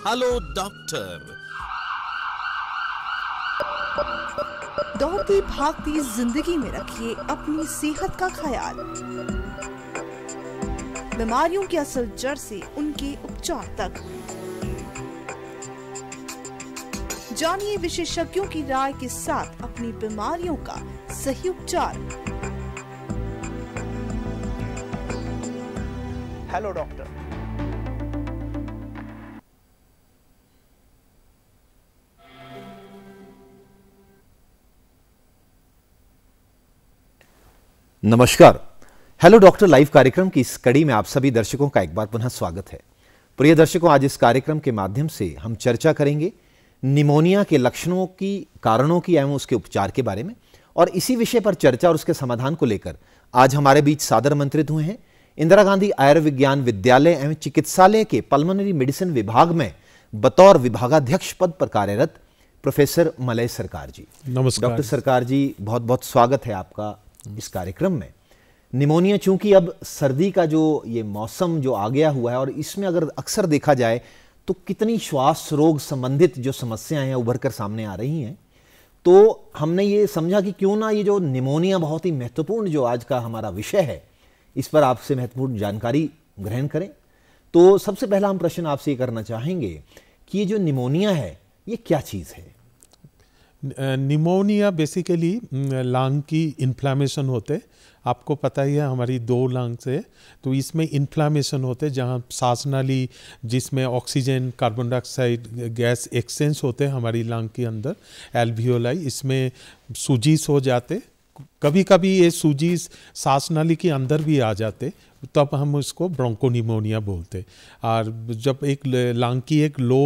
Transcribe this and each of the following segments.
Hello doctor दौड़ती भागती जिंदगी में रखिए अपनी सेहत का ख्याल बीमारियों के असल जड़ से उनके उपचार तक जानिए विशेषज्ञों की राय के साथ अपनी बीमारियों का सही उपचार हेलो डॉक्टर नमस्कार हेलो डॉक्टर लाइव कार्यक्रम की इस कड़ी में आप सभी दर्शकों का एक बार पुनः स्वागत है प्रिय दर्शकों आज इस कार्यक्रम के माध्यम से हम चर्चा करेंगे निमोनिया के लक्षणों की कारणों की एवं उसके उपचार के बारे में और इसी विषय पर चर्चा और उसके समाधान को लेकर आज हमारे बीच सादर मंत्रित हुए हैं इंदिरा गांधी आयुर्विज्ञान विद्यालय एवं चिकित्सालय के पल्मोनरी मेडिसिन विभाग में बतौर विभागाध्यक्ष पद पर कार्यरत प्रोफेसर मलय सरकार जी नमस्कार डॉक्टर सरकार जी बहुत बहुत स्वागत है आपका इस कार्यक्रम में निमोनिया चूंकि अब सर्दी का जो ये मौसम जो आ गया हुआ है और इसमें अगर अक्सर देखा जाए तो कितनी श्वास रोग संबंधित जो समस्याएं हैं उभर कर सामने आ रही हैं तो हमने ये समझा कि क्यों ना ये जो निमोनिया बहुत ही महत्वपूर्ण जो आज का हमारा विषय है इस पर आपसे महत्वपूर्ण जानकारी ग्रहण करें तो सबसे पहला हम प्रश्न आपसे ये करना चाहेंगे कि ये जो निमोनिया है ये क्या चीज़ है निमोनिया बेसिकली लांग की इन्फ्लामेशन होते आपको पता ही है हमारी दो लांग से तो इसमें इन्फ्लामेशन होते जहाँ सांस नाली जिसमें oxygen carbon dioxide gas exchange होते हमारी लांग के अंदर एल्वियोलाई इसमें सूजीस हो जाते कभी कभी ये सूजीस सांस नाली के अंदर भी आ जाते तब हम उसको ब्रोंकोनिमोनिया बोलते और जब एक लांग की एक लो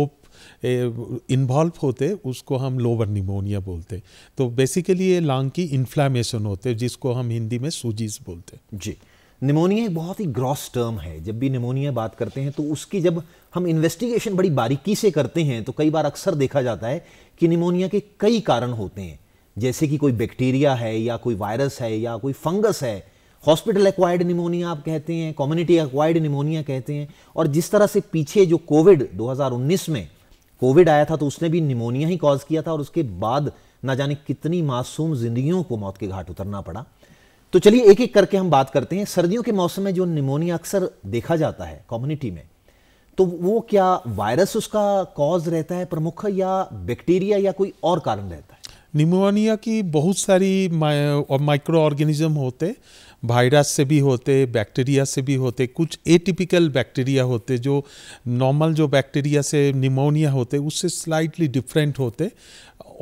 इन्वॉल्व होते उसको हम लोवर निमोनिया बोलते तो बेसिकली ये लांग की इन्फ्लामेशन होते जिसको हम हिंदी में सूजीज बोलते जी निमोनिया एक बहुत ही ग्रॉस टर्म है जब भी निमोनिया बात करते हैं तो उसकी जब हम इन्वेस्टिगेशन बड़ी बारीकी से करते हैं तो कई बार अक्सर देखा जाता है कि निमोनिया के कई कारण होते हैं जैसे कि कोई बैक्टीरिया है या कोई वायरस है या कोई फंगस है हॉस्पिटल एक्वायर्ड निमोनिया आप कहते हैं कम्युनिटी एक्वायर्ड निमोनिया कहते हैं और जिस तरह से पीछे जो कोविड 2019 में कोविड आया था तो उसने भी निमोनिया ही कॉज किया था और उसके बाद ना जाने कितनी मासूम जिंदगियों को मौत के घाट उतरना पड़ा तो चलिए एक एक करके हम बात करते हैं सर्दियों के मौसम में जो निमोनिया अक्सर देखा जाता है कम्युनिटी में तो वो क्या वायरस उसका कॉज रहता है प्रमुख या बैक्टीरिया या कोई और कारण रहता है निमोनिया की बहुत सारी माइक्रो ऑर्गेनिज्म होते वायरस से भी होते बैक्टीरिया से भी होते कुछ एटिपिकल बैक्टीरिया होते जो नॉर्मल जो बैक्टीरिया से निमोनिया होते उससे स्लाइटली डिफरेंट होते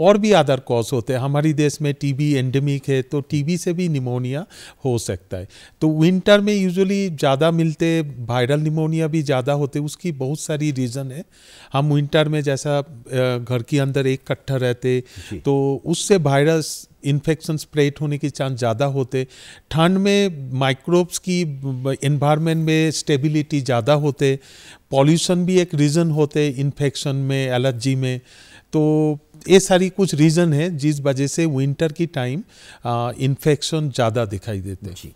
और भी अदर कॉज होते हैं हमारी देश में टीबी एंडेमिक है तो टीबी से भी निमोनिया हो सकता है तो विंटर में यूजुअली ज़्यादा मिलते वायरल निमोनिया भी ज़्यादा होते उसकी बहुत सारी रीज़न है हम विंटर में जैसा घर के अंदर एक कट्ठा रहते तो उससे वायरस इन्फेक्शन स्प्रेड होने के चांस ज़्यादा होते ठंड में माइक्रोब्स की इन्वायरमेंट में स्टेबिलिटी ज़्यादा होते पॉल्यूशन भी एक रीज़न होते इन्फेक्शन में एलर्जी में तो ये सारी कुछ रीज़न है जिस वजह से विंटर की टाइम इन्फेक्शन ज़्यादा दिखाई देते हैं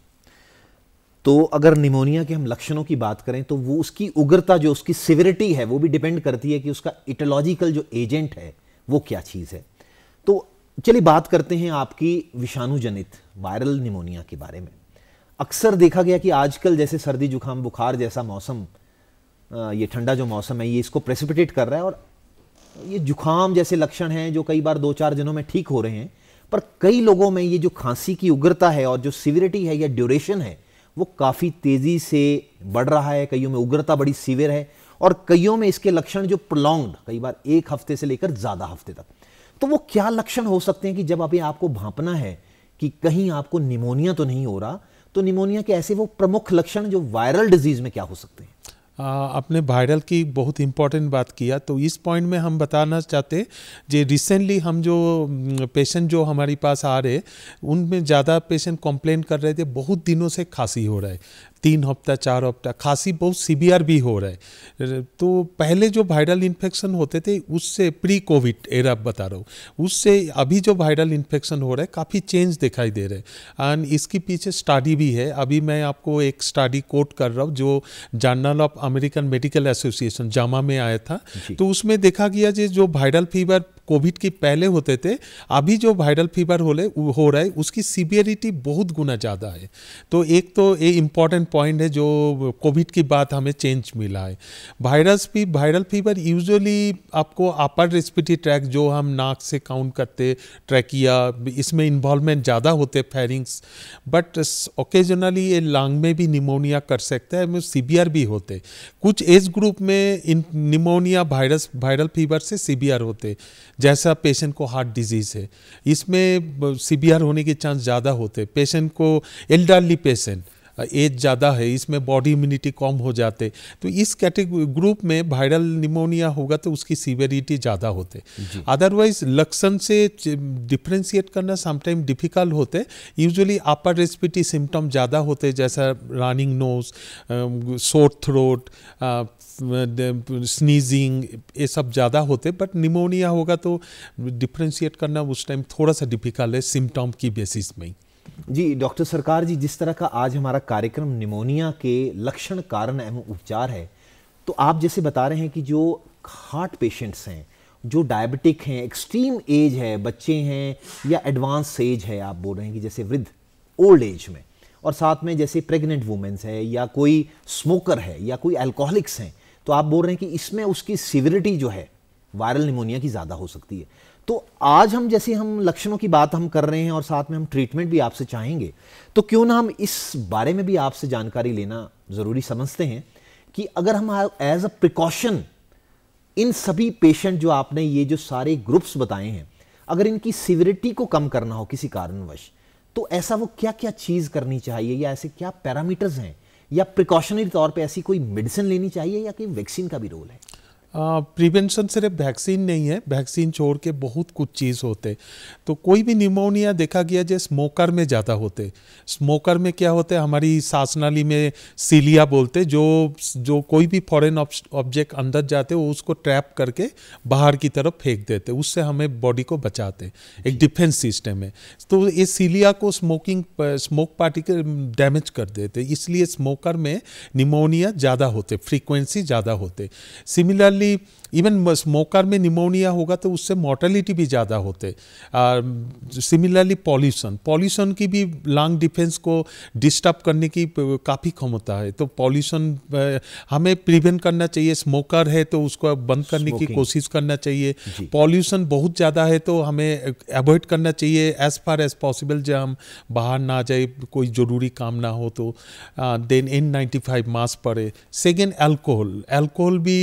तो अगर निमोनिया के हम लक्षणों की बात करें तो वो उसकी उग्रता जो उसकी सिविरिटी है वो भी डिपेंड करती है कि उसका इटोलॉजिकल जो एजेंट है वो क्या चीज़ है चलिए बात करते हैं आपकी विषाणु जनित वायरल निमोनिया के बारे में अक्सर देखा गया कि आजकल जैसे सर्दी जुकाम बुखार जैसा मौसम ये ठंडा जो मौसम है ये इसको प्रेसिपिटेट कर रहा है और ये जुकाम जैसे लक्षण हैं जो कई बार दो चार दिनों में ठीक हो रहे हैं पर कई लोगों में ये जो खांसी की उग्रता है और जो सिविरिटी है या ड्यूरेशन है वो काफ़ी तेज़ी से बढ़ रहा है कईयों में उग्रता बड़ी सीवियर है और कईयों में इसके लक्षण जो प्रोलॉन्ग कई बार एक हफ्ते से लेकर ज़्यादा हफ्ते तक तो वो क्या लक्षण हो सकते हैं कि जब अभी आपको भापना है कि कहीं आपको निमोनिया तो नहीं हो रहा तो निमोनिया के ऐसे वो प्रमुख लक्षण जो वायरल डिजीज में क्या हो सकते हैं आपने वायरल की बहुत इंपॉर्टेंट बात किया तो इस पॉइंट में हम बताना चाहते जे रिसेंटली हम जो पेशेंट हम्म, जो हमारे पास आ रहे उनमें ज़्यादा पेशेंट कंप्लेन कर रहे थे बहुत दिनों से खांसी हो रहा है तीन हफ्ता चार हफ्ता खांसी बहुत सीवियर भी हो रहा है तो पहले जो वायरल इन्फेक्शन होते थे उससे प्री कोविड एरा बता रहा हूँ उससे अभी जो वायरल इन्फेक्शन हो रहा है काफ़ी चेंज दिखाई दे रहे हैं एंड इसके पीछे स्टडी भी है अभी मैं आपको एक स्टडी कोट कर रहा हूँ जो journal of American medical association JAMA में आया था तो उसमें देखा गया जो वायरल फीवर कोविड के पहले होते थे अभी जो वायरल फीवर हो रहे हो रहा है उसकी सीवियरिटी बहुत गुना ज़्यादा है तो एक तो ये इम्पोर्टेंट पॉइंट है जो कोविड की बात हमें चेंज मिला है वायरस भी वायरल फीवर यूजुअली आपको अपर रेस्पिटी ट्रैक जो हम नाक से काउंट करते ट्रैकिया इसमें इन्वॉल्वमेंट ज़्यादा होते फेरिंग्स बट ओकेजनली ये लंग में भी निमोनिया कर सकते हैं सीवियर भी होते कुछ एज ग्रुप में इन निमोनिया वायरस वायरल फीवर से सीबियर होते जैसा पेशेंट को हार्ट डिजीज़ है इसमें सीवियर होने के चांस ज़्यादा होते पेशेंट को एल्डरली पेशेंट एज ज़्यादा है इसमें बॉडी इम्यूनिटी कम हो जाते तो इस कैटेगरी ग्रुप में वायरल निमोनिया होगा तो उसकी सीवेरिटी ज़्यादा होते अदरवाइज लक्षण से डिफ्रेंशिएट करना समटाइम डिफिकल्ट होते यूजुअली अपर रेस्पिटी सिम्टम ज़्यादा होते जैसा running nose sore throat sneezing ये सब ज़्यादा होते बट निमोनिया होगा तो डिफ्रेंशिएट करना उस टाइम थोड़ा सा डिफिकल्ट है सिम्टम की बेसिस में जी डॉक्टर सरकार जी जिस तरह का आज हमारा कार्यक्रम निमोनिया के लक्षण कारण एवं उपचार है तो आप जैसे बता रहे हैं कि जो हार्ट पेशेंट्स हैं जो डायबिटिक हैं एक्सट्रीम एज है बच्चे हैं या एडवांस एज है आप बोल रहे हैं कि जैसे वृद्ध ओल्ड एज में और साथ में जैसे प्रेग्नेंट वुमेंस है या कोई स्मोकर है या कोई अल्कोहलिक्स हैं तो आप बोल रहे हैं कि इसमें उसकी सिविरिटी जो है वायरल निमोनिया की ज़्यादा हो सकती है तो आज हम जैसे हम लक्षणों की बात हम कर रहे हैं और साथ में हम ट्रीटमेंट भी आपसे चाहेंगे तो क्यों ना हम इस बारे में भी आपसे जानकारी लेना ज़रूरी समझते हैं कि अगर हम एज अ प्रिकॉशन इन सभी पेशेंट जो आपने ये जो सारे ग्रुप्स बताए हैं अगर इनकी सिविरिटी को कम करना हो किसी कारणवश तो ऐसा वो क्या क्या चीज़ करनी चाहिए या ऐसे क्या पैरामीटर्स हैं या प्रिकॉशनरी तौर पे ऐसी कोई मेडिसिन लेनी चाहिए या कोई वैक्सीन का भी रोल है प्रिवेंशन सिर्फ वैक्सीन नहीं है वैक्सीन छोड़ के बहुत कुछ चीज़ होते तो कोई भी निमोनिया देखा गया जो स्मोकर में ज़्यादा होते स्मोकर में क्या होते हमारी सासनाली में सीलिया बोलते जो जो कोई भी फॉरेन ऑब्जेक्ट अंदर जाते वो उसको ट्रैप करके बाहर की तरफ फेंक देते उससे हमें बॉडी को बचाते एक डिफेंस सिस्टम है तो ये सीलिया को स्मोकिंग स्मोक पार्टिकल डैमेज कर देते इसलिए स्मोकर में निमोनिया ज़्यादा होते फ्रीक्वेंसी ज़्यादा होते सिमिलरली actually इवन स्मोकर में निमोनिया होगा तो उससे मोर्टेलिटी भी ज़्यादा होते सिमिलरली पॉल्यूशन पॉल्यूशन की भी लंग डिफेंस को डिस्टर्ब करने की काफ़ी क्षमता है तो पॉल्यूशन हमें प्रिवेंट करना चाहिए स्मोकर है तो उसको बंद करने Smoking. की कोशिश करना चाहिए पॉल्यूशन बहुत ज़्यादा है तो हमें अवॉइड करना चाहिए एज फार एज पॉसिबल जब हम बाहर ना जाए कोई ज़रूरी काम ना हो तो then N ninety five mask पड़े सेकेंड एल्कोहल एल्कोहल भी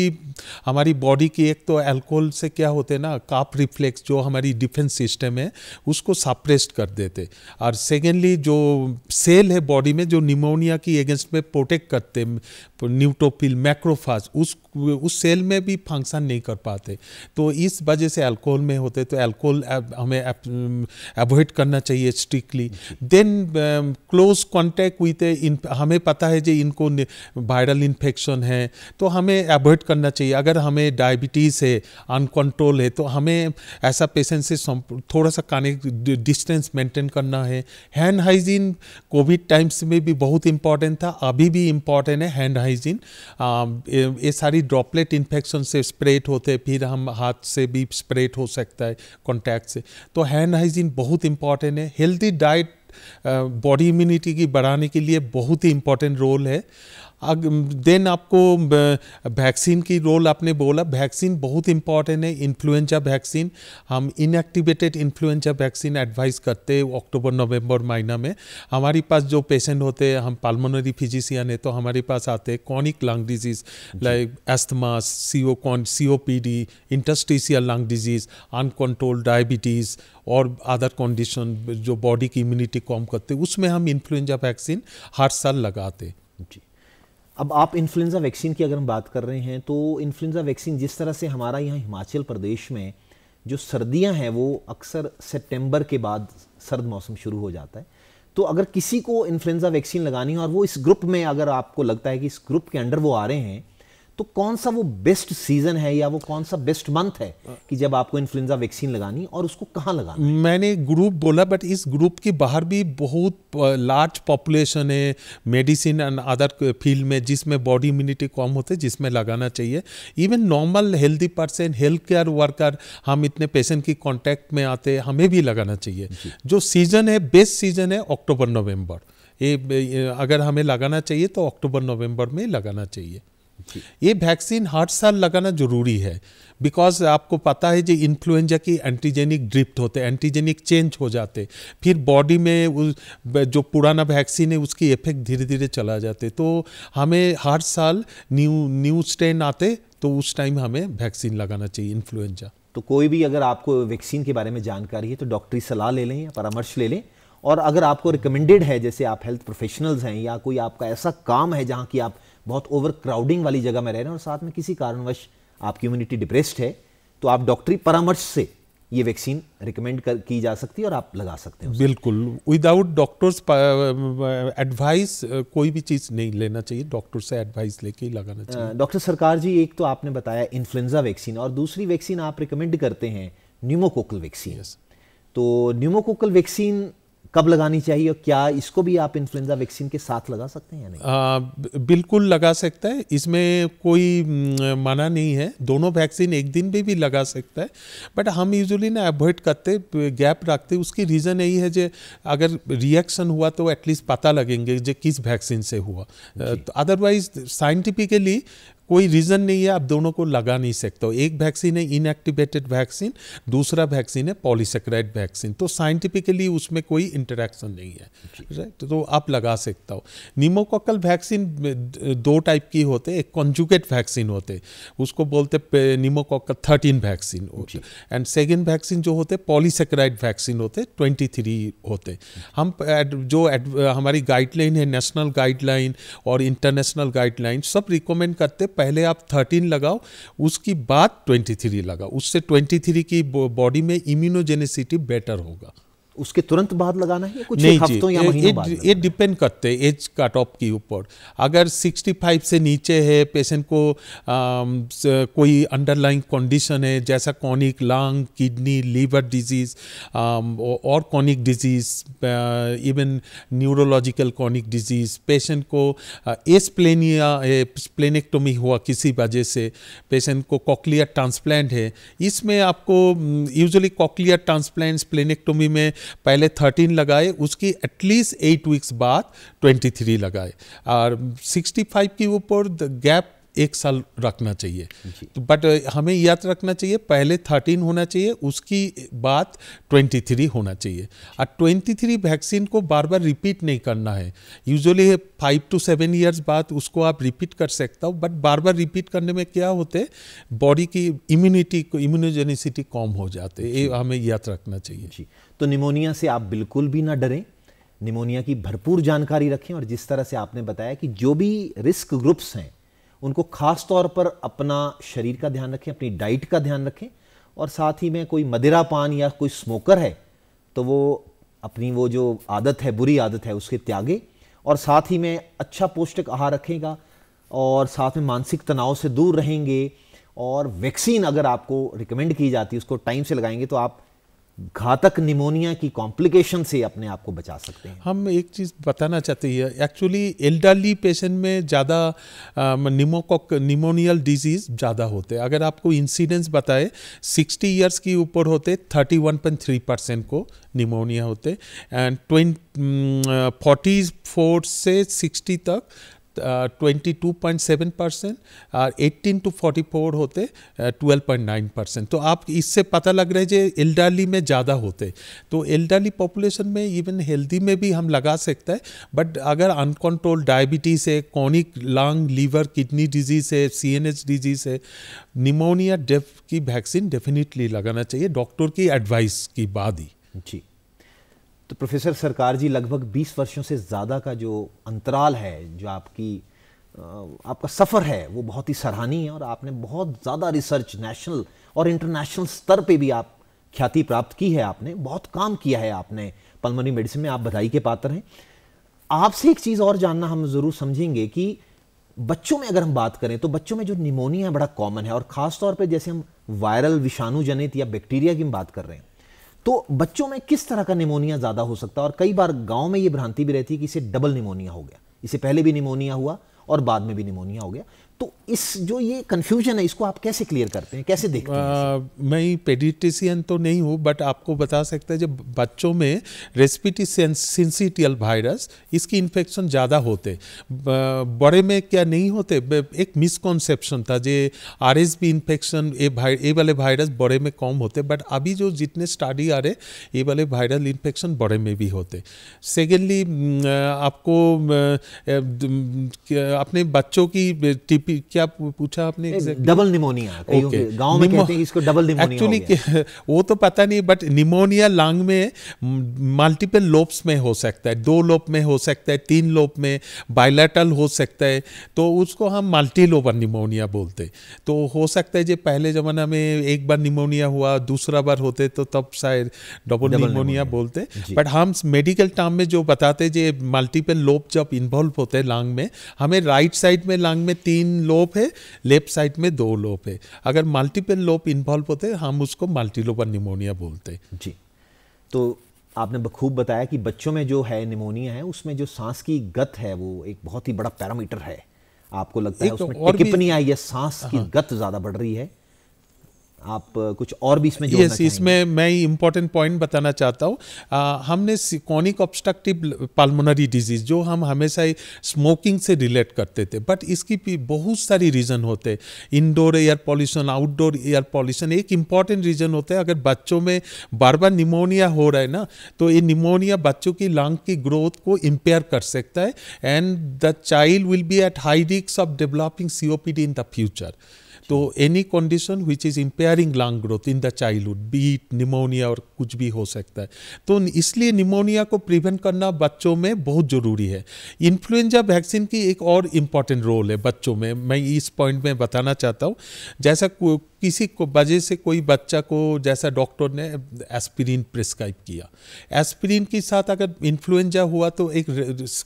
हमारी बॉडी बॉडी की एक तो अल्कोहल से क्या होते ना काप रिफ्लेक्स जो हमारी डिफेंस सिस्टम है उसको सप्रेस्ड कर देते और सेकेंडली जो सेल है बॉडी में जो निमोनिया की अगेंस्ट में प्रोटेक्ट करते न्यूट्रोपिल मैक्रोफाज उस उस सेल में भी फंक्शन नहीं कर पाते तो इस वजह से अल्कोहल में होते तो अल्कोहल हमें अवॉइड करना चाहिए strictly then close contact with हमें पता है जी इनको वायरल इन्फेक्शन है तो हमें अवॉइड करना चाहिए अगर हमें डायबिटीज़ है अनकंट्रोल है तो हमें ऐसा पेशेंट से थोड़ा सा कनेक्ट डिस्टेंस मेंटेन करना है हैंड हाइजीन कोविड टाइम्स में भी बहुत इम्पॉर्टेंट था अभी भी इम्पॉर्टेंट है हैंड हाइजीन ये सारी ड्रॉपलेट इन्फेक्शन से स्प्रेट होते हैं फिर हम हाथ से भी स्प्रेट हो सकता है कॉन्टैक्ट से तो हैंड हाइजीन बहुत इंपॉर्टेंट है हेल्दी डाइट बॉडी इम्यूनिटी की बढ़ाने के लिए बहुत ही इम्पॉर्टेंट रोल है देन आपको वैक्सीन की रोल आपने बोला वैक्सीन बहुत इंपॉर्टेंट है इन्फ्लुएंजा वैक्सीन हम इनएक्टिवेटेड इन्फ्लुएंजा वैक्सीन एडवाइस करते हैं अक्टूबर नवंबर महीना में हमारे पास जो पेशेंट होते हैं हम पालमोनरी फिजिशियन है तो हमारे पास आते हैं chronic lung disease like asthma C O कॉन C O P D interstitial lung disease uncontrolled diabetes और अदर कंडीशन जो बॉडी की इम्यूनिटी कम करते उसमें हम इन्फ्लुएंजा वैक्सीन हर साल लगाते जी अब आप इन्फ्लुएंज़ा वैक्सीन की अगर हम बात कर रहे हैं तो इन्फ्लुंज़ा वैक्सीन जिस तरह से हमारा यहाँ हिमाचल प्रदेश में जो सर्दियाँ हैं वो अक्सर सितंबर के बाद सर्द मौसम शुरू हो जाता है तो अगर किसी को इन्फ्लुएंज़ा वैक्सीन लगानी है और वो इस ग्रुप में अगर आपको लगता है कि इस ग्रुप के अंडर वो आ रहे हैं तो कौन सा वो बेस्ट सीजन है या वो कौन सा बेस्ट मंथ है कि जब आपको इन्फ्लुएंजा वैक्सीन लगानी और उसको कहाँ लगानी मैंने ग्रुप बोला बट इस ग्रुप के बाहर भी बहुत लार्ज पॉपुलेशन है मेडिसिन एंड अदर फील्ड में जिसमें बॉडी इम्यूनिटी कम होते जिसमें लगाना चाहिए even normal healthy person health care worker हम इतने पेशेंट की कॉन्टैक्ट में आते हमें भी लगाना चाहिए जो सीज़न है बेस्ट सीज़न है अक्टूबर नवम्बर ये अगर हमें लगाना चाहिए तो अक्टूबर नवंबर में लगाना चाहिए ये वैक्सीन हर साल लगाना जरूरी है बिकॉज आपको पता है जो इन्फ्लुएंजा की एंटीजेनिक ड्रिफ्ट होते एंटीजेनिक चेंज हो जाते फिर बॉडी में उस जो पुराना वैक्सीन है उसकी इफेक्ट धीरे धीरे चला जाते तो हमें हर साल न्यू न्यू स्ट्रेन आते तो उस टाइम हमें वैक्सीन लगाना चाहिए इन्फ्लुएंजा तो कोई भी अगर आपको वैक्सीन के बारे में जानकारी है तो डॉक्टरी सलाह ले लें या परामर्श ले लें और अगर आपको रिकमेंडेड है जैसे आप हेल्थ प्रोफेशनल्स हैं या कोई आपका ऐसा काम है जहाँ की आप बहुत ओवर क्राउडिंग वाली जगह में रह रहे हैं और साथ में किसी कारणवश आपकी इम्यूनिटी डिप्रेस्ड है तो आप डॉक्टरी परामर्श से ये वैक्सीन रिकमेंड कर की जा सकती है और आप लगा सकते हैं बिल्कुल विदाउट डॉक्टर्स एडवाइस कोई भी चीज़ नहीं लेना चाहिए डॉक्टर से एडवाइस लेके ही लगाना चाहिए डॉक्टर सरकार जी एक तो आपने बताया इन्फ्लुएंजा वैक्सीन और दूसरी वैक्सीन आप रिकमेंड करते हैं न्यूमोकोकल वैक्सीन yes. तो न्यूमोकोकल वैक्सीन कब लगानी चाहिए और क्या इसको भी आप इन्फ्लुएंजा वैक्सीन के साथ लगा सकते हैं या नहीं आ, बिल्कुल लगा सकता है इसमें कोई माना नहीं है दोनों वैक्सीन एक दिन भी भी लगा सकता है बट हम यूजुअली ना अवॉइड करते गैप रखते उसकी रीज़न यही है जो अगर रिएक्शन हुआ तो एटलीस्ट पता लगेंगे जो किस वैक्सीन से हुआ अदरवाइज साइंटिफिकली कोई रीज़न नहीं है आप दोनों को लगा नहीं सकते हो एक वैक्सीन है इनएक्टिवेटेड वैक्सीन दूसरा वैक्सीन है पॉलीसेक्राइड वैक्सीन तो साइंटिफिकली उसमें कोई इंटरेक्शन नहीं है राइट तो आप लगा सकता हो निमोकोकल वैक्सीन दो टाइप की होते एक कॉन्जुकेट वैक्सीन होते उसको बोलते pneumococcal thirteen vaccine and second vaccine जो होते पॉलीसेक्राइड वैक्सीन होते ट्वेंटी थ्री होते हम जो हमारी गाइडलाइन है नेशनल गाइडलाइन और इंटरनेशनल गाइडलाइन सब रिकमेंड करते पहले आप 13 लगाओ उसकी बाद 23 लगाओ उससे 23 की बॉडी में इम्यूनोजेनेसिटी बेटर होगा उसके तुरंत बाद लगाना है कुछ नहीं हफ्तों या महीनों बाद ये डिपेंड करते हैं एज कट ऑफ के ऊपर अगर 65 से नीचे है पेशेंट को आ, um, कोई अंडरलाइंग कंडीशन है जैसा chronic lung kidney liver disease और chronic disease even neurological chronic disease patient को एसप्लेनिया uh, स्प्लेनेक्टोमी eh, हुआ किसी वजह से पेशेंट को कॉकलियर ट्रांसप्लांट है इसमें आपको यूजुअली कॉकलियर ट्रांसप्लांट स्प्लेनेक्टोमी में पहले 13 लगाए उसकी एटलीस्ट एट वीक्स बाद 23 लगाए और 65 के ऊपर गैप एक साल रखना चाहिए तो बट uh, हमें याद रखना चाहिए पहले थर्टीन होना चाहिए उसकी बात ट्वेंटी थ्री होना चाहिए और ट्वेंटी थ्री वैक्सीन को बार बार रिपीट नहीं करना है usually five to seven years बाद उसको आप रिपीट कर सकता हो बट बार बार रिपीट करने में क्या होते बॉडी की इम्यूनिटी को इम्यूनोजेनिसिटी कम हो जाते ये हमें याद रखना चाहिए जी तो निमोनिया से आप बिल्कुल भी ना डरें निमोनिया की भरपूर जानकारी रखें और जिस तरह से आपने बताया कि जो भी रिस्क ग्रुप्स हैं उनको खास तौर पर अपना शरीर का ध्यान रखें अपनी डाइट का ध्यान रखें और साथ ही में कोई मदिरा पान या कोई स्मोकर है तो वो अपनी वो जो आदत है बुरी आदत है उसके त्यागे और साथ ही में अच्छा पौष्टिक आहार रखेगा और साथ में मानसिक तनाव से दूर रहेंगे और वैक्सीन अगर आपको रिकमेंड की जाती है उसको टाइम से लगाएंगे तो आप घातक निमोनिया की कॉम्प्लिकेशन से अपने आप को बचा सकते हैं हम एक चीज़ बताना चाहते हैं एक्चुअली एल्डरली पेशेंट में ज़्यादा निमोकोक निमोनियल डिजीज़ ज़्यादा होते हैं अगर आपको इंसिडेंस बताए 60 इयर्स के ऊपर होते 31.3 परसेंट को निमोनिया होते एंड ट्वेंट फोर्टी फोर से सिक्सटी तक 22.7 परसेंट और 18 टू 44 होते 12.9 uh, परसेंट तो आप इससे पता लग रहा है जो एल्डरली में ज़्यादा होते तो एल्डरली पॉपुलेशन में इवन हेल्दी में भी हम लगा सकते हैं बट अगर अनकंट्रोल डायबिटीज़ है chronic lung liver kidney disease है सी एन एच डिजीज़ है निमोनिया डेफ की वैक्सीन डेफिनेटली लगाना चाहिए डॉक्टर की एडवाइस की बाद ही जी तो प्रोफेसर सरकार जी लगभग 20 वर्षों से ज़्यादा का जो अंतराल है जो आपकी आपका सफ़र है वो बहुत ही सराहनीय है और आपने बहुत ज़्यादा रिसर्च नेशनल और इंटरनेशनल स्तर पे भी आप ख्याति प्राप्त की है आपने बहुत काम किया है आपने पलमोनी मेडिसिन में आप बधाई के पात्र हैं आपसे एक चीज़ और जानना हम ज़रूर समझेंगे कि बच्चों में अगर हम बात करें तो बच्चों में जो निमोनिया बड़ा कॉमन है और ख़ासतौर पर जैसे हम वायरल विषाणु जनित या बैक्टीरिया की हम बात कर रहे हैं तो बच्चों में किस तरह का निमोनिया ज़्यादा हो सकता है और कई बार गांव में यह भ्रांति भी रहती है कि इसे डबल निमोनिया हो गया इसे पहले भी निमोनिया हुआ और बाद में भी निमोनिया हो गया तो इस जो ये कन्फ्यूजन है इसको आप कैसे क्लियर करते हैं कैसे देखते हैं मैं पेडिटिशियन तो नहीं हूँ बट आपको बता सकते हैं जब बच्चों में रेस्पिटी सिंसिटियल वायरस इसकी इन्फेक्शन ज़्यादा होते बड़े में क्या नहीं होते एक मिसकॉन्सेप्शन था J R S B infection ये वाले वायरस बड़े में कम होते बट अभी जो जितने स्टडी आ रहे ये वाले वायरल इन्फेक्शन बड़े में भी होते सेकेंडली आपको अपने बच्चों की टिप क्या पूछा आपने डबल निमोनिया गांव में कहते हैं इसको डबल निमोनिया एक्चुअली वो तो पता नहीं बट निमोनिया लांग में मल्टीपल लोप्स में हो सकता है दो लोप में हो सकता है तीन लोप में बायलैटल हो सकता है तो उसको हम मल्टी लोबर निमोनिया बोलते हैं तो हो सकता है जो पहले ज़माना में एक बार निमोनिया हुआ दूसरा बार होते तो तब शायद डबल निमोनिया बोलते बट हम मेडिकल टर्म में जो बताते जो मल्टीपल लोप जब इन्वॉल्व होते हैं लांग में हमें राइट साइड में लांग में तीन लोप है लेफ्ट साइड में दो लोप है अगर मल्टीपल लोप इन्वॉल्व होते हैं हम उसको मल्टीलोपर निमोनिया बोलते हैं जी तो आपने बखूब बताया कि बच्चों में जो है निमोनिया है उसमें जो सांस की गत है वो एक बहुत ही बड़ा पैरामीटर है आपको लगता है उसमें कितनी आई है सांस की हाँ। गत ज़्यादा बढ़ रही है आप कुछ और भी इसमें yes, इसमें मैं इम्पोर्टेंट पॉइंट बताना चाहता हूँ हमने सिकोनिक ऑब्स्ट्रक्टिव पालमोनरी डिजीज जो हम हमेशा ही स्मोकिंग से रिलेट करते थे बट इसकी भी बहुत सारी रीज़न होते indoor air pollution outdoor air pollution एक इम्पॉर्टेंट रीज़न होता है अगर बच्चों में बार बार निमोनिया हो रहा है ना तो ये निमोनिया बच्चों की लंग की ग्रोथ को इम्पेयर कर सकता है and the child will be at high रिक्स of developing C in the future तो any condition which is impairing lung growth in the childhood beat pneumonia और कुछ भी हो सकता है तो इसलिए निमोनिया को प्रिवेंट करना बच्चों में बहुत ज़रूरी है इन्फ्लुएंजा वैक्सीन की एक और इम्पॉर्टेंट रोल है बच्चों में मैं इस पॉइंट में बताना चाहता हूँ जैसा किसी को वजह से कोई बच्चा को जैसा डॉक्टर ने एस्पिरिन प्रिस्क्राइब किया एस्पिरिन के साथ अगर इन्फ्लुएंजा हुआ तो एक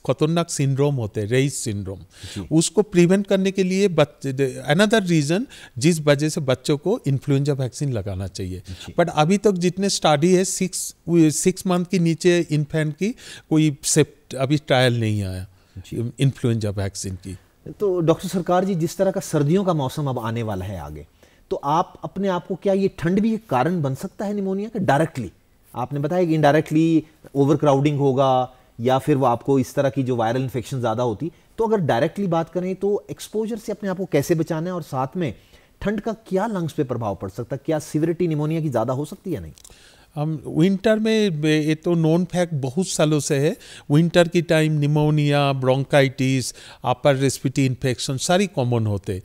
खतरनाक सिंड्रोम होते हैं रेइस सिंड्रोम उसको प्रिवेंट करने के लिए अनदर रीज़न जिस वजह से बच्चों को इन्फ्लुएंजा वैक्सीन लगाना चाहिए बट अभी तक जितने स्टडी है सिक्स सिक्स मंथ के नीचे इन्फेंट की कोई सेफ्ट अभी ट्रायल नहीं आया इन्फ्लुएंजा वैक्सीन की तो डॉक्टर सरकार जी जिस तरह का सर्दियों का मौसम अब आने वाला है आगे तो आप अपने आप को क्या ये ठंड भी एक कारण बन सकता है निमोनिया का डायरेक्टली आपने बताया कि इनडायरेक्टली ओवर क्राउडिंग होगा या फिर वो आपको इस तरह की जो वायरल इन्फेक्शन ज़्यादा होती तो अगर डायरेक्टली बात करें तो एक्सपोजर से अपने आप को कैसे बचाना है और साथ में ठंड का क्या लंग्स पे प्रभाव पड़ सकता है क्या सिविरिटी निमोनिया की ज़्यादा हो सकती है नहीं हम विंटर में ये तो नॉन फैक्ट बहुत सालों से है विंटर की time pneumonia bronchitis upper respiratory infection सारी कॉमन होते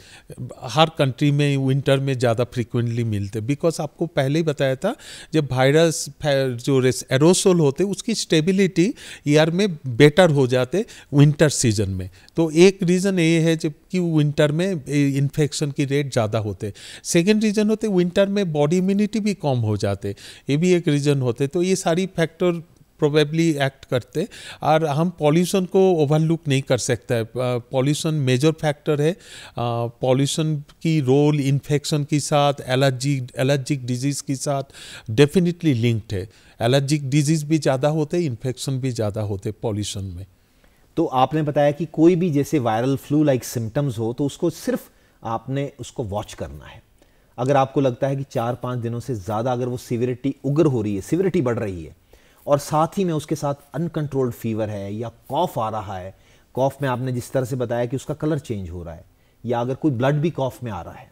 हर कंट्री में विंटर में ज़्यादा फ्रिक्वेंटली मिलते बिकॉज आपको पहले ही बताया था जब वायरस जो एरोसोल होते उसकी स्टेबिलिटी ईयर में बेटर हो जाते विंटर सीजन में तो एक रीज़न ये है जबकि विंटर में इन्फेक्शन की रेट ज़्यादा होते सेकेंड रीज़न होते विंटर में बॉडी इम्यूनिटी भी कम हो जाते ये भी एक रीज़न होते तो ये सारी फैक्टर प्रोबेबली एक्ट करते और हम पॉल्यूशन को ओवरलुक नहीं कर सकते हैं पॉल्यूशन मेजर फैक्टर है पॉल्यूशन की रोल इन्फेक्शन के साथ एलर्जी एलर्जिक डिजीज़ के साथ डेफिनेटली लिंक्ड है एलर्जिक डिजीज़ भी ज़्यादा होते इन्फेक्शन भी ज़्यादा होते पॉल्यूशन में तो आपने बताया कि कोई भी जैसे वायरल फ्लू लाइक सिम्टम्स हो तो उसको सिर्फ आपने उसको वॉच करना है अगर आपको लगता है कि चार पाँच दिनों से ज़्यादा अगर वो सिविरिटी उग्र हो रही है सिविरिटी बढ़ रही है और साथ ही में उसके साथ अनकंट्रोल्ड फीवर है या कॉफ़ आ रहा है कॉफ़ में आपने जिस तरह से बताया कि उसका कलर चेंज हो रहा है या अगर कोई ब्लड भी कॉफ़ में आ रहा है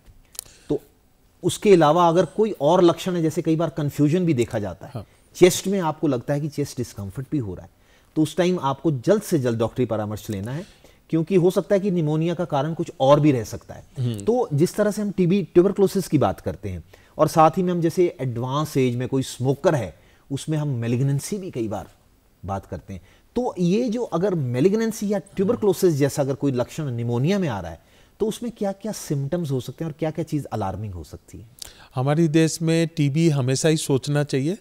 तो उसके अलावा अगर कोई और लक्षण है जैसे कई बार कंफ्यूजन भी देखा जाता है हाँ। चेस्ट में आपको लगता है कि चेस्ट डिस्कम्फर्ट भी हो रहा है तो उस टाइम आपको जल्द से जल्द डॉक्टरी परामर्श लेना है क्योंकि हो सकता है कि निमोनिया का कारण कुछ और भी रह सकता है हम्म। तो जिस तरह से हम टीबी ट्यूबरक्लोसिस की बात करते हैं और साथ ही में हम जैसे एडवांस एज में कोई स्मोकर है उसमें हम मेलिग्नेंसी भी कई बार बात करते हैं तो ये जो अगर मेलिग्नेंसी या ट्यूबरक्लोसिस जैसा अगर कोई लक्षण निमोनिया में आ रहा है तो उसमें क्या क्या सिम्टम्स हो सकते हैं और क्या क्या चीज़ अलार्मिंग हो सकती है हमारे देश में टीबी हमेशा ही सोचना चाहिए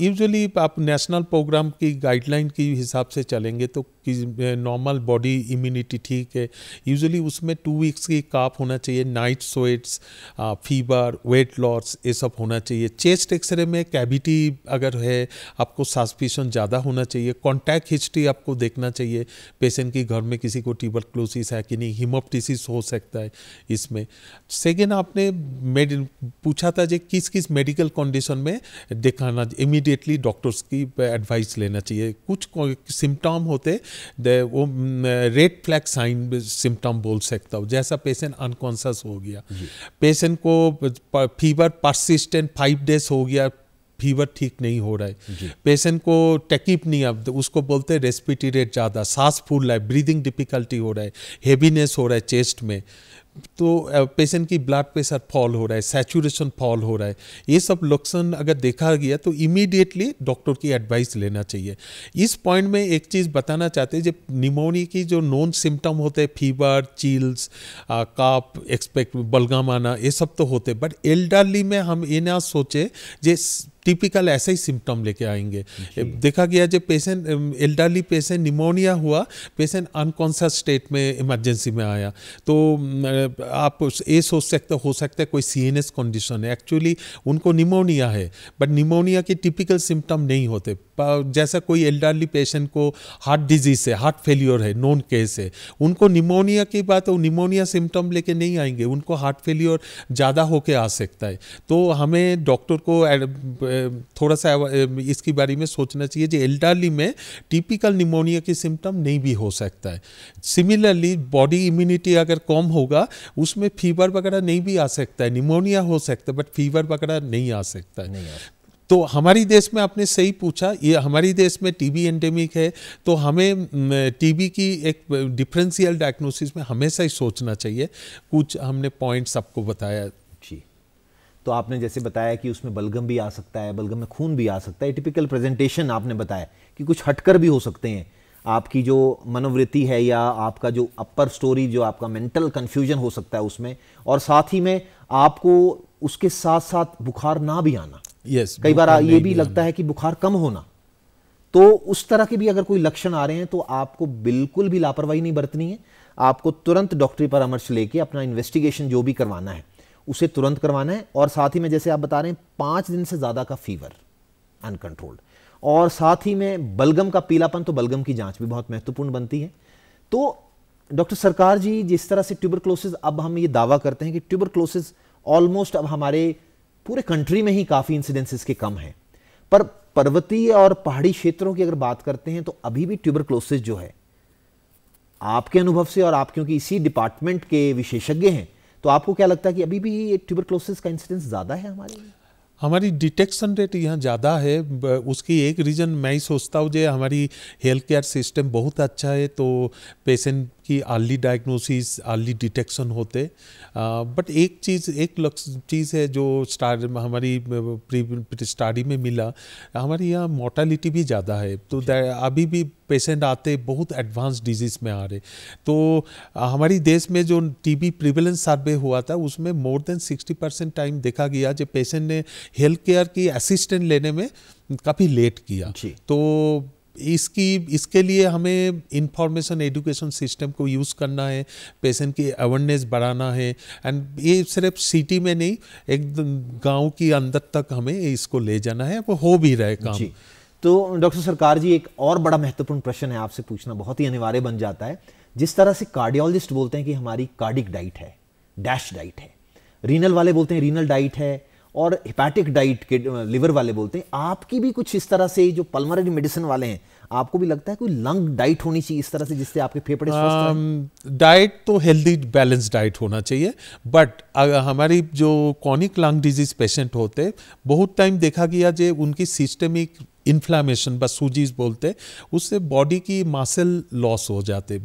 यूजुअली आप नेशनल प्रोग्राम की गाइडलाइन के हिसाब से चलेंगे तो कि नॉर्मल बॉडी इम्यूनिटी ठीक है यूजुअली उसमें टू वीक्स की काप होना चाहिए night sweats fever weight loss ये सब होना चाहिए चेस्ट एक्सरे में कैविटी अगर है आपको सास्पिशन ज़्यादा होना चाहिए कॉन्टैक्ट हिस्ट्री आपको देखना चाहिए पेशेंट की घर में किसी को ट्यूबर क्लोसिस है कि नहीं हिमोपटिसिस हो सकता है इसमें सेकेंड आपने मेड पूछा था जो किस किस मेडिकल कंडीशन में दिखाना इमीडिएटली डॉक्टर्स की एडवाइस लेना चाहिए कुछ सिम्टम होते वो रेड फ्लैग साइन सिम्टम बोल सकता हूँ जैसा पेशेंट अनकॉन्सियस हो गया पेशेंट को फीवर परसिस्टेंट फाइव डेज हो गया फीवर ठीक नहीं हो रहा है पेशेंट को टेकिप नहीं अब उसको बोलते हैं रेस्पिटी रेट ज़्यादा सांस फूल रहा है ब्रीदिंग डिफिकल्टी हो रहा है हेवीनेस हो रहा है चेस्ट में तो पेशेंट की ब्लड प्रेशर फॉल हो रहा है सैचुरेशन फॉल हो रहा है ये सब लक्षण अगर देखा गया तो इमीडिएटली डॉक्टर की एडवाइस लेना चाहिए इस पॉइंट में एक चीज़ बताना चाहते हैं जब निमोनी की जो नॉन सिम्टम होते हैं फीवर चील्स काप एक्सपेक्ट बलगामाना आना ये सब तो होते बट एल्डरली में हम ये ना सोचे जे टिपिकल ऐसे ही सिम्टम लेके आएंगे देखा गया जब पेशेंट एल्डरली पेशेंट निमोनिया हुआ पेशेंट अनकॉन्सियस स्टेट में इमरजेंसी में आया तो आप ये सोच सकते हो सकता है कोई सी कंडीशन है एक्चुअली उनको निमोनिया है बट निमोनिया के टिपिकल सिम्टम नहीं होते जैसा कोई एल्डरली पेशेंट को हार्ट डिजीज है हार्ट फेल्योर है नॉन केस है उनको निमोनिया की बात है निमोनिया सिम्टम लेके नहीं आएंगे उनको हार्ट फेल्योर ज़्यादा होके आ सकता है तो हमें डॉक्टर को थोड़ा सा इसके बारे में सोचना चाहिए जो एल्डरली में टिपिकल निमोनिया की सिम्टम नहीं भी हो सकता है सिमिलरली बॉडी इम्यूनिटी अगर कम होगा उसमें फीवर वगैरह नहीं भी आ सकता है निमोनिया हो सकता है बट फीवर वगैरह नहीं आ सकता है तो हमारी देश में आपने सही पूछा ये हमारी देश में टीबी एंडेमिक है तो हमें टीबी की एक डिफरेंशियल डायग्नोसिस में हमेशा ही सोचना चाहिए कुछ हमने पॉइंट्स आपको बताया जी तो आपने जैसे बताया कि उसमें बलगम भी आ सकता है बलगम में खून भी आ सकता है टिपिकल प्रेजेंटेशन आपने बताया कि कुछ हटकर भी हो सकते हैं आपकी जो मनोवृत्ति है या आपका जो अपर स्टोरी जो आपका मेंटल कन्फ्यूजन हो सकता है उसमें और साथ ही में आपको उसके साथ साथ बुखार ना भी आना yes, कई बार ये भी लगता है कि बुखार कम होना तो उस तरह के भी अगर कोई लक्षण आ रहे हैं तो आपको बिल्कुल भी लापरवाही नहीं बरतनी है आपको तुरंत डॉक्टरी परामर्श लेके अपना इन्वेस्टिगेशन जो भी करवाना है उसे तुरंत करवाना है और साथ ही में जैसे आप बता रहे हैं पांच दिन से ज़्यादा का फीवर अनकंट्रोल्ड और साथ ही में बलगम का पीलापन तो बलगम की जांच भी बहुत महत्वपूर्ण बनती है तो डॉक्टर सरकार जी जिस तरह से ट्यूबरक्लोसिस अब हम ये दावा करते हैं कि ट्यूबरक्लोसिस ऑलमोस्ट अब हमारे पूरे कंट्री में ही काफ़ी इंसिडेंसेस के कम हैं पर पर्वतीय और पहाड़ी क्षेत्रों की अगर बात करते हैं तो अभी भी ट्यूबरक्लोसिस जो है आपके अनुभव से और आप क्योंकि इसी डिपार्टमेंट के विशेषज्ञ हैं तो आपको क्या लगता है कि अभी भी ये ट्यूबरक्लोसिस का इंसिडेंस ज़्यादा है हमारे हमारी डिटेक्शन रेट यहाँ ज़्यादा है उसकी एक रीज़न मैं ही सोचता हूँ जो हमारी हेल्थ केयर सिस्टम बहुत अच्छा है तो पेशेंट कि अर्ली डायग्नोसिस अर्ली डिटेक्शन होते बट एक चीज़ एक चीज़ है जो स्टार हमारी स्टडी में मिला हमारे यहाँ मोर्टालिटी भी ज़्यादा है तो अभी भी पेशेंट आते बहुत एडवांस डिजीज़ में आ रहे तो हमारी देश में जो टीबी प्रिवेलेंस सर्वे हुआ था उसमें मोर देन 60 परसेंट टाइम देखा गया जो पेशेंट ने हेल्थ केयर की असिस्टेंट लेने में काफ़ी लेट किया तो इसकी इसके लिए हमें इंफॉर्मेशन एजुकेशन सिस्टम को यूज़ करना है पेशेंट की अवेयरनेस बढ़ाना है एंड ये सिर्फ सिटी में नहीं एक गांव के अंदर तक हमें इसको ले जाना है वो हो भी रहे है काम तो डॉक्टर सरकार जी एक और बड़ा महत्वपूर्ण प्रश्न है आपसे पूछना बहुत ही अनिवार्य बन जाता है जिस तरह से कार्डियोलॉजिस्ट बोलते हैं कि हमारी कार्डिक डाइट है डैश डाइट है रीनल वाले बोलते हैं रीनल डाइट है और हिपैटिक डाइट के लिवर वाले बोलते हैं आपकी भी कुछ इस तरह से जो पल्मोनरी मेडिसिन वाले हैं आपको भी लगता है कोई लंग डाइट होनी चाहिए इस तरह से जिससे आपके फेफड़े स्वस्थ डाइट तो हेल्दी बैलेंस डाइट होना चाहिए बट हमारी जो कॉनिक लंग डिजीज पेशेंट होते बहुत टाइम देखा गया जो उनकी सिस्टमिक इन्फ्लामेशन बस सूजीज बोलते उससे बॉडी की मसल लॉस हो जाते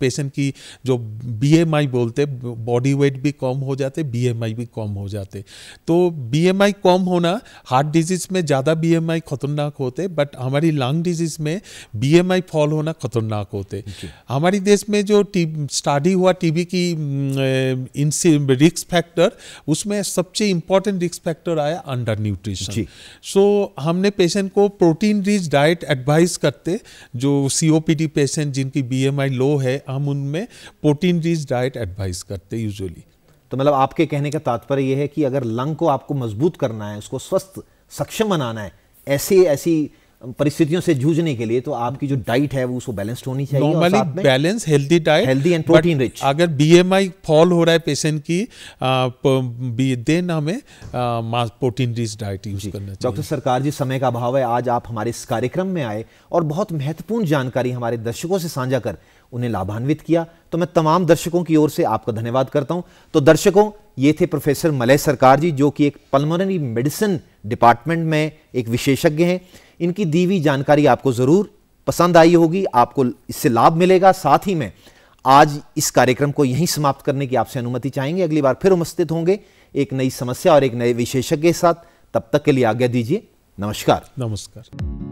पेशेंट की जो बीएमआई बोलते बॉडी वेट भी कम हो जाते बीएमआई भी कम हो जाते तो बीएमआई कम होना हार्ट डिजीज में ज़्यादा बीएमआई खतरनाक होते बट हमारी लंग डिजीज में बीएमआई फॉल होना खतरनाक होते हमारे देश में जो स्टडी हुआ टी की रिक्स फैक्टर उसमें सबसे इंपॉर्टेंट रिक्स फैक्टर आया अंडर न्यूट्रिशन सो हमने पेशेंट को प्रोटीन रिच डाइट एडवाइस करते जो सीओपीडी पेशेंट जिनकी बीएमआई लो है हम उनमें प्रोटीन रिच डाइट एडवाइस करते यूजुअली तो मतलब आपके कहने का तात्पर्य यह है कि अगर लंग को आपको मजबूत करना है उसको स्वस्थ सक्षम बनाना है ऐसी ऐसी परिस्थितियों से जूझने के लिए तो आपकी जो डाइट है वो उसको बैलेंस्ड होनी चाहिए normally balance healthy diet healthy and protein rich अगर बीएमआई फॉल हो रहा है पेशेंट की बी देन हमें प्रोटीन रिच डाइट यूज करना चाहिए डॉक्टर सरकार जी समय का अभाव है आज आप हमारे इस कार्यक्रम में आए और बहुत महत्वपूर्ण जानकारी हमारे दर्शकों से साझा कर उन्हें लाभान्वित किया तो मैं तमाम दर्शकों की ओर से आपका धन्यवाद करता हूं तो दर्शकों ये थे प्रोफेसर मलय सरकार जी जो कि एक पल्मोनरी मेडिसिन डिपार्टमेंट में एक विशेषज्ञ हैं इनकी दी हुई जानकारी आपको ज़रूर पसंद आई होगी आपको इससे लाभ मिलेगा साथ ही में आज इस कार्यक्रम को यहीं समाप्त करने की आपसे अनुमति चाहेंगे अगली बार फिर उपस्थित होंगे एक नई समस्या और एक नए विशेषज्ञ के साथ तब तक के लिए आज्ञा दीजिए नमस्कार नमस्कार